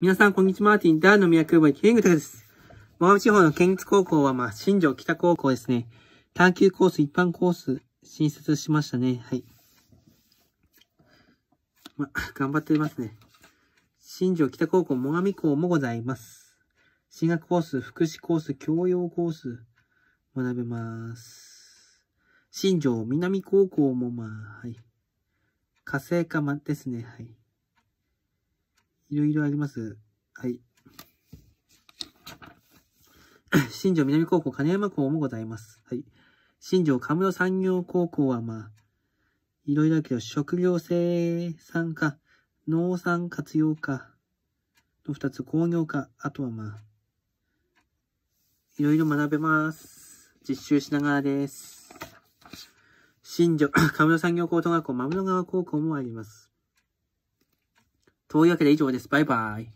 皆さん、こんにちは。マーティン、ダーの宮空母駅、ヘングタです。マガ地方の県立高校は、まあ、新庄北高校ですね。探究コース、一般コース、新設しましたね。はい。まあ、頑張ってますね。新庄北高校、最上校もございます。進学コース、福祉コース、教養コース、学べます。新庄南高校も、まあ、はい。火星化ですね。はい。いろいろあります。はい。新庄南高校金山校もございます。はい。新庄神室産業高校はまあ、いろいろだけど、食料生産化、農産活用化の二つ、工業化、あとはまあ、いろいろ学べます。実習しながらです。新庄、神室産業高等学校、マムロ川高校もあります。というわけで以上です。バイバイ。